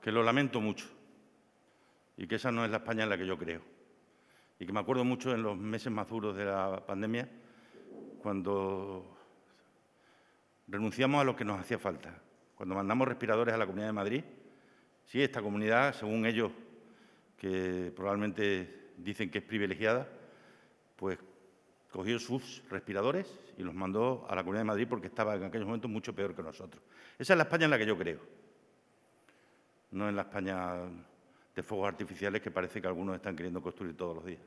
que lo lamento mucho y que esa no es la España en la que yo creo. Y que me acuerdo mucho en los meses más duros de la pandemia, cuando renunciamos a lo que nos hacía falta, cuando mandamos respiradores a la Comunidad de Madrid. Sí, esta comunidad, según ellos, que probablemente dicen que es privilegiada, pues cogió sus respiradores y los mandó a la Comunidad de Madrid porque estaba en aquellos momentos mucho peor que nosotros. Esa es la España en la que yo creo no en la España de fuegos artificiales que parece que algunos están queriendo construir todos los días.